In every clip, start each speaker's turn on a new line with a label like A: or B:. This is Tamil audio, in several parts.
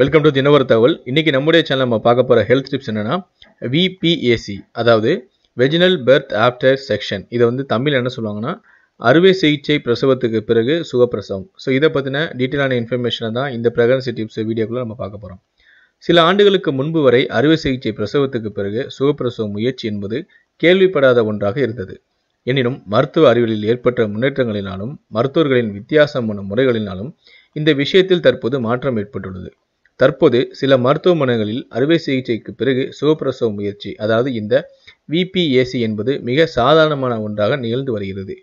A: வெல்கம் டு தினவர தகவல் இன்றைக்கி நம்முடைய சேனல் நம்ம பார்க்க போகிற ஹெல்த் டிப்ஸ் என்னென்னா விபிஏசி அதாவது வெஜினல் பெர்த் ஆஃப்டர் செக்ஷன் இதை வந்து தமிழ் என்ன சொல்லுவாங்கன்னா அறுவை சிகிச்சை பிரசவத்துக்கு பிறகு சுகப்பிரசவம் ஸோ இதை பற்றின டீட்டெயிலான இன்ஃபர்மேஷனை தான் இந்த ப்ரெக்னன்சி டிப்ஸ் வீடியோக்குள்ளே நம்ம பார்க்க போகிறோம் சில ஆண்டுகளுக்கு முன்பு வரை அறுவை சிகிச்சை பிரசவத்துக்கு பிறகு சுகப்பிரசவ முயற்சி என்பது கேள்விப்படாத ஒன்றாக இருந்தது எனினும் மருத்துவ அறிவியலில் ஏற்பட்ட முன்னேற்றங்களினாலும் மருத்துவர்களின் வித்தியாசமான முறைகளினாலும் இந்த விஷயத்தில் தற்போது மாற்றம் ஏற்பட்டுள்ளது தற்போது சில மருத்துவமனைகளில் அறுவை சிகிச்சைக்கு பிறகு சுகப்பிரசவ முயற்சி அதாவது இந்த விபிஏசி என்பது மிக சாதாரணமான ஒன்றாக நிகழ்ந்து வருகிறது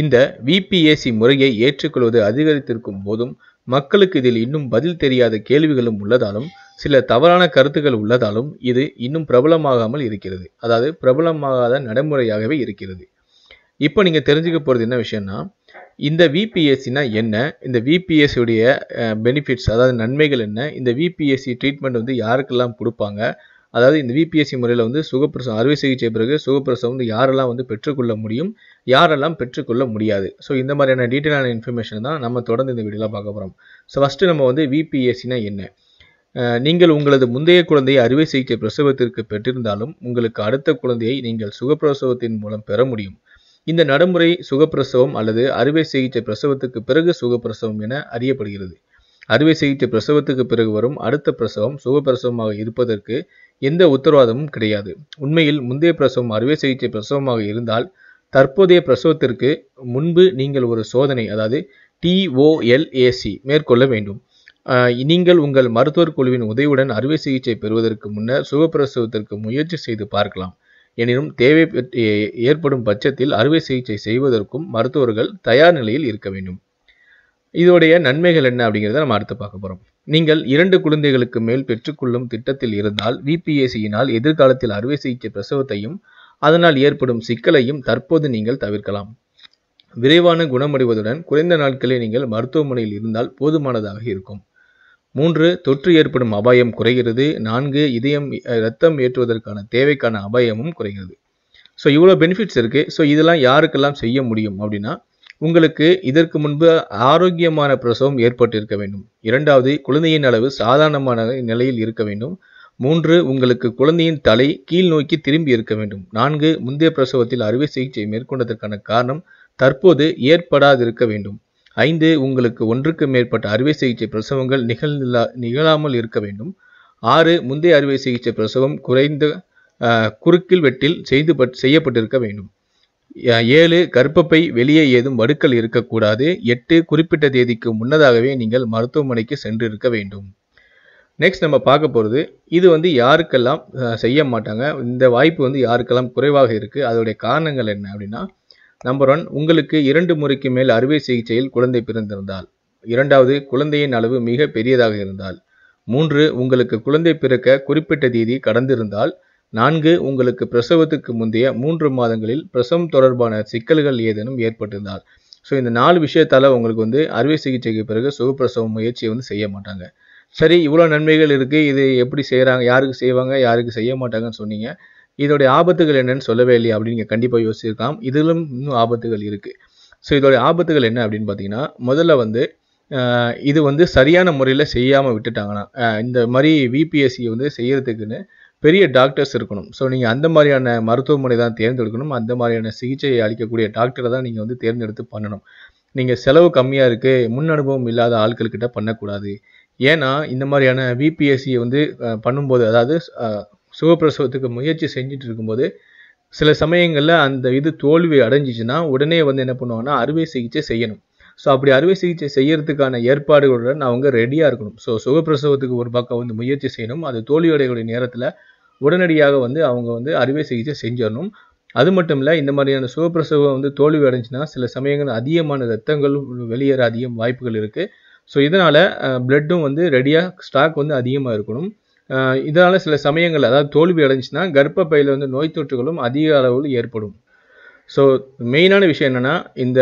A: இந்த விபிஏசி முறையை ஏற்றுக்கொள்வது அதிகரித்திருக்கும் போதும் மக்களுக்கு இதில் இன்னும் பதில் தெரியாத கேள்விகளும் உள்ளதாலும் சில தவறான கருத்துக்கள் உள்ளதாலும் இது இன்னும் பிரபலமாகாமல் இருக்கிறது அதாவது பிரபலமாகாத நடைமுறையாகவே இருக்கிறது இப்போ நீங்கள் தெரிஞ்சுக்க போகிறது என்ன விஷயம்னா இந்த விபிஎஸ்சினா என்ன இந்த விபிஎஸ்சியுடைய பெனிஃபிட்ஸ் அதாவது நன்மைகள் என்ன இந்த விபிஎஸ்சி ட்ரீட்மெண்ட் வந்து யாருக்கெல்லாம் கொடுப்பாங்க அதாவது இந்த விபிஎஸ்சி முறையில் வந்து சுகப்பிரசவம் அறுவை சிகிச்சை பிறகு சுகப்பிரசவம் வந்து யாரெல்லாம் வந்து பெற்றுக்கொள்ள முடியும் யாரெல்லாம் பெற்றுக்கொள்ள முடியாது ஸோ இந்த மாதிரியான டீட்டெயிலான இன்ஃபர்மேஷன் தான் நம்ம தொடர்ந்து இந்த வீடியோவில் பார்க்க போகிறோம் ஸோ ஃபஸ்ட்டு நம்ம வந்து விபிஎஸ்சினா என்ன நீங்கள் உங்களது முந்தைய குழந்தையை அறுவை சிகிச்சை பிரசவத்திற்கு பெற்றிருந்தாலும் உங்களுக்கு அடுத்த குழந்தையை நீங்கள் சுகப்பிரசவத்தின் மூலம் பெற முடியும் இந்த நடைமுறை சுகப்பிரசவம் அல்லது அறுவை சிகிச்சை பிரசவத்துக்கு பிறகு சுகப்பிரசவம் என அறியப்படுகிறது அறுவை சிகிச்சை பிரசவத்துக்கு பிறகு வரும் அடுத்த பிரசவம் சுகப்பிரசவமாக இருப்பதற்கு எந்த உத்தரவாதமும் கிடையாது உண்மையில் முந்தைய பிரசவம் அறுவை சிகிச்சை பிரசவமாக இருந்தால் தற்போதைய பிரசவத்திற்கு முன்பு நீங்கள் ஒரு சோதனை அதாவது டிஓஎல்ஏசி மேற்கொள்ள வேண்டும் நீங்கள் உங்கள் மருத்துவர் குழுவின் உதவியுடன் அறுவை சிகிச்சை பெறுவதற்கு முன்னர் சுகப்பிரசவத்திற்கு முயற்சி செய்து பார்க்கலாம் எனினும் தேவை ஏற்படும் பட்சத்தில் அறுவை சிகிச்சை செய்வதற்கும் மருத்துவர்கள் தயார் நிலையில் இருக்க வேண்டும் இதோடைய நன்மைகள் என்ன அப்படிங்கிறத நம்ம அடுத்து பார்க்க போகிறோம் நீங்கள் இரண்டு குழந்தைகளுக்கு மேல் பெற்றுக்கொள்ளும் திட்டத்தில் இருந்தால் விபிஏசியினால் எதிர்காலத்தில் அறுவை சிகிச்சை பிரசவத்தையும் அதனால் ஏற்படும் சிக்கலையும் தற்போது நீங்கள் தவிர்க்கலாம் விரைவான குணமடைவதுடன் குறைந்த நாட்களே நீங்கள் மருத்துவமனையில் இருந்தால் போதுமானதாக இருக்கும் மூன்று தொற்று ஏற்படும் அபாயம் குறைகிறது நான்கு இதயம் ரத்தம் ஏற்றுவதற்கான தேவைக்கான அபாயமும் குறைகிறது ஸோ இவ்வளோ பெனிஃபிட்ஸ் இருக்குது ஸோ இதெல்லாம் யாருக்கெல்லாம் செய்ய முடியும் அப்படின்னா உங்களுக்கு இதற்கு முன்பு ஆரோக்கியமான பிரசவம் ஏற்பட்டிருக்க வேண்டும் இரண்டாவது குழந்தையின் அளவு சாதாரணமான நிலையில் இருக்க வேண்டும் மூன்று உங்களுக்கு குழந்தையின் தலை கீழ் நோக்கி திரும்பி இருக்க வேண்டும் நான்கு முந்தைய பிரசவத்தில் அறுவை சிகிச்சை மேற்கொண்டதற்கான காரணம் தற்போது ஏற்படாதிருக்க வேண்டும் ஐந்து உங்களுக்கு ஒன்றுக்கு மேற்பட்ட அறுவை சிகிச்சை பிரசவங்கள் நிகழ்ந்தில்லா நிகழாமல் இருக்க வேண்டும் ஆறு முந்தைய அறுவை சிகிச்சை பிரசவம் குறைந்த குறுக்கில் வெட்டில் செய்து செய்யப்பட்டிருக்க வேண்டும் ஏழு கருப்பப்பை வெளியே ஏதும் வடுக்கள் இருக்கக்கூடாது எட்டு குறிப்பிட்ட தேதிக்கு முன்னதாகவே நீங்கள் மருத்துவமனைக்கு சென்றிருக்க வேண்டும் நெக்ஸ்ட் நம்ம பார்க்க போகிறது இது வந்து யாருக்கெல்லாம் செய்ய மாட்டாங்க இந்த வாய்ப்பு வந்து யாருக்கெல்லாம் குறைவாக இருக்குது அதோடைய காரணங்கள் என்ன அப்படின்னா நம்பர் ஒன் உங்களுக்கு இரண்டு முறைக்கு மேல் அறுவை சிகிச்சையில் குழந்தை பிறந்திருந்தால் இரண்டாவது குழந்தையின் அளவு மிக பெரியதாக இருந்தால் மூன்று உங்களுக்கு குழந்தை பிறக்க குறிப்பிட்ட தேதி கடந்திருந்தால் நான்கு உங்களுக்கு பிரசவத்துக்கு முந்தைய மூன்று மாதங்களில் பிரசவம் தொடர்பான சிக்கல்கள் ஏதேனும் ஏற்பட்டிருந்தால் ஸோ இந்த நாலு விஷயத்தால் உங்களுக்கு வந்து அறுவை சிகிச்சைக்கு பிறகு சுகப்பிரசவ முயற்சியை வந்து செய்ய மாட்டாங்க சரி இவ்வளோ நன்மைகள் இருக்குது இது எப்படி செய்கிறாங்க யாருக்கு செய்வாங்க யாருக்கு செய்ய மாட்டாங்கன்னு சொன்னீங்க இதோடைய ஆபத்துகள் என்னன்னு சொல்லவே இல்லையா அப்படின்னு நீங்கள் கண்டிப்பாக யோசிச்சிருக்கலாம் இதிலும் இன்னும் ஆபத்துகள் இருக்குது ஸோ இதோடைய ஆபத்துகள் என்ன அப்படின்னு பார்த்தீங்கன்னா முதல்ல வந்து இது வந்து சரியான முறையில் செய்யாமல் விட்டுட்டாங்கன்னா இந்த மாதிரி விபிஎஸ்சி வந்து செய்கிறதுக்குன்னு பெரிய டாக்டர்ஸ் இருக்கணும் ஸோ நீங்கள் அந்த மாதிரியான மருத்துவமனை தான் தேர்ந்தெடுக்கணும் அந்த மாதிரியான சிகிச்சையை அளிக்கக்கூடிய டாக்டரை தான் நீங்கள் வந்து தேர்ந்தெடுத்து பண்ணணும் நீங்கள் செலவு கம்மியாக இருக்குது முன் அனுபவம் இல்லாத ஆட்கள்கிட்ட பண்ணக்கூடாது ஏன்னா இந்த மாதிரியான விபிஎஸ்சியை வந்து பண்ணும்போது அதாவது சுகப்பிரசவத்துக்கு முயற்சி செஞ்சுட்டு இருக்கும்போது சில சமயங்களில் அந்த இது தோல்வி அடைஞ்சிச்சுன்னா உடனே வந்து என்ன பண்ணுவாங்கன்னா அறுவை சிகிச்சை செய்யணும் ஸோ அப்படி அறுவை சிகிச்சை செய்யறதுக்கான ஏற்பாடுகளுடன் அவங்க ரெடியாக இருக்கணும் ஸோ சுகப்பிரசவத்துக்கு ஒரு பக்கம் வந்து முயற்சி செய்யணும் அது தோல்வியடையக்கூடிய நேரத்தில் உடனடியாக வந்து அவங்க வந்து அறுவை சிகிச்சை செஞ்சிடணும் அது மட்டும் இல்லை இந்த மாதிரியான சுகப்பிரசவம் வந்து தோல்வி அடைஞ்சுன்னா சில சமயங்கள் அதிகமான ரத்தங்களும் வெளியேற அதிகம் வாய்ப்புகள் இருக்குது ஸோ இதனால் பிளட்டும் வந்து ரெடியாக ஸ்டாக் வந்து அதிகமாக இருக்கணும் இதனால் சில சமயங்கள் அதாவது தோல்வி அடைஞ்சுன்னா கர்ப்பப்பையில் வந்து நோய் தொற்றுகளும் அதிக அளவில் ஏற்படும் ஸோ மெயினான விஷயம் என்னென்னா இந்த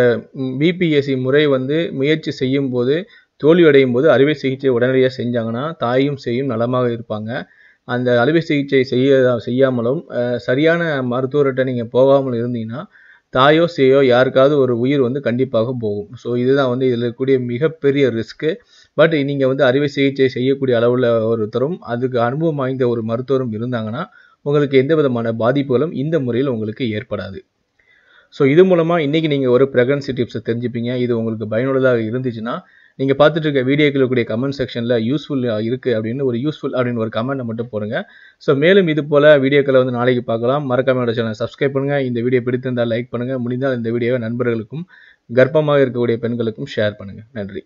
A: பிபிஎஸ்சி முறை வந்து முயற்சி செய்யும் போது தோல்வி அடையும் போது அறுவை சிகிச்சை உடனடியாக செஞ்சாங்கன்னா தாயும் செய்யும் நலமாக இருப்பாங்க அந்த அறுவை சிகிச்சை செய்ய செய்யாமலும் சரியான மருத்துவர்கிட்ட நீங்கள் போகாமல் இருந்தீங்கன்னா தாயோ சேயோ யாருக்காவது ஒரு உயிர் வந்து கண்டிப்பாக போகும் ஸோ இதுதான் வந்து இதில் இருக்கக்கூடிய மிகப்பெரிய ரிஸ்க்கு பட் நீங்கள் வந்து அறுவை சிகிச்சை செய்யக்கூடிய அளவில் ஒருத்தரும் அதுக்கு அனுபவம் வாய்ந்த ஒரு மருத்துவரும் இருந்தாங்கன்னா உங்களுக்கு எந்த விதமான பாதிப்புகளும் இந்த முறையில் உங்களுக்கு ஏற்படாது ஸோ இது மூலமாக இன்றைக்கி நீங்கள் ஒரு ப்ரெக்னன்சி டிப்ஸை தெரிஞ்சுப்பீங்க இது உங்களுக்கு பயனுள்ளதாக இருந்துச்சுன்னா நீங்கள் பார்த்துட்டு இருக்க வீடியோக்களுடைய கமெண்ட் செக்ஷனில் யூஸ்ஃபுல் இருக்குது அப்படின்னு ஒரு யூஸ்ஃபுல் அப்படின்னு ஒரு கமெண்ட் மட்டும் போடுங்க ஸோ மேலும் இது போல் வீடியோக்களை வந்து நாளைக்கு பார்க்கலாம் மறக்காம சேனல் சப்ஸ்கிரைப் பண்ணுங்கள் இந்த வீடியோ பிடித்திருந்தால் லைக் பண்ணுங்கள் முடிந்தால் இந்த வீடியோவை நண்பர்களுக்கும் கர்ப்பமாக இருக்கக்கூடிய பெண்களுக்கும் ஷேர் பண்ணுங்கள் நன்றி